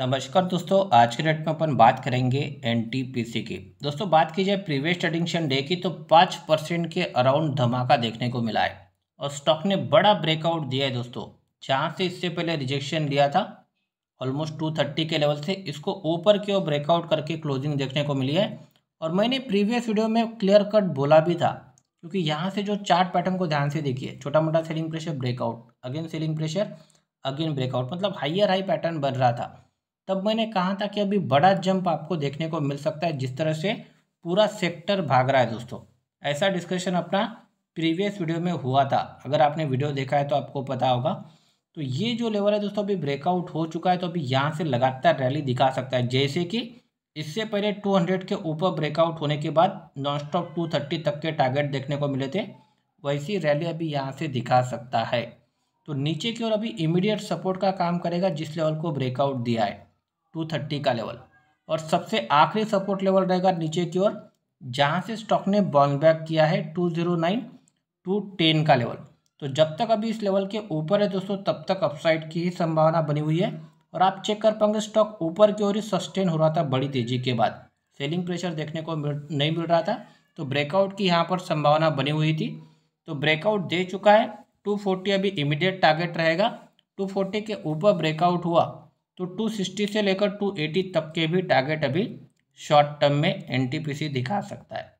नमस्कार दोस्तों आज के डेट में अपन बात करेंगे एनटीपीसी की दोस्तों बात की जाए प्रीवियस ट्रेडिंग डे की तो पाँच परसेंट के अराउंड धमाका देखने को मिला है और स्टॉक ने बड़ा ब्रेकआउट दिया है दोस्तों जहाँ से इससे पहले रिजेक्शन लिया था ऑलमोस्ट टू थर्टी के लेवल से इसको ऊपर की ओर ब्रेकआउट करके क्लोजिंग देखने को मिली है और मैंने प्रीवियस वीडियो में क्लियर कट बोला भी था क्योंकि यहाँ से जो चार्ट पैटर्न को ध्यान से देखिए छोटा मोटा selling pressure breakout again selling pressure again breakout मतलब हाइयर हाई पैटर्न बन रहा था तब मैंने कहा था कि अभी बड़ा जंप आपको देखने को मिल सकता है जिस तरह से पूरा सेक्टर भाग रहा है दोस्तों ऐसा डिस्कशन अपना प्रीवियस वीडियो में हुआ था अगर आपने वीडियो देखा है तो आपको पता होगा तो ये जो लेवल है दोस्तों अभी ब्रेकआउट हो चुका है तो अभी यहाँ से लगातार रैली दिखा सकता है जैसे कि इससे पहले 200 के ऊपर ब्रेकआउट होने के बाद नॉनस्टॉप 230 तक के टारगेट देखने को मिले थे वैसी रैली अभी यहाँ से दिखा सकता है तो नीचे की ओर अभी इमीडिएट सपोर्ट का काम करेगा जिस लेवल को ब्रेकआउट दिया है टू थर्टी का लेवल और सबसे आखिरी सपोर्ट लेवल रहेगा नीचे की ओर जहाँ से स्टॉक ने बाउंस बैक किया है two zero nine two ten का लेवल तो जब तक अभी इस लेवल के ऊपर है दोस्तों तब तक अपसाइड की ही संभावना बनी हुई है और आप चेक कर पाएंगे स्टॉक ऊपर की ओर ही सस्टेन हो रहा था बड़ी तेजी के बाद सेलिंग प्रेशर देखने को मिल नहीं मिल रहा था तो ब्रेकआउट की यहाँ पर संभावना बनी हुई थी तो ब्रेकआउट दे चुका है 240 अभी इमीडिएट टारगेट रहेगा 240 के ऊपर ब्रेकआउट हुआ तो 260 से लेकर 280 तक के भी टारगेट अभी शॉर्ट टर्म में एनटीपीसी दिखा सकता है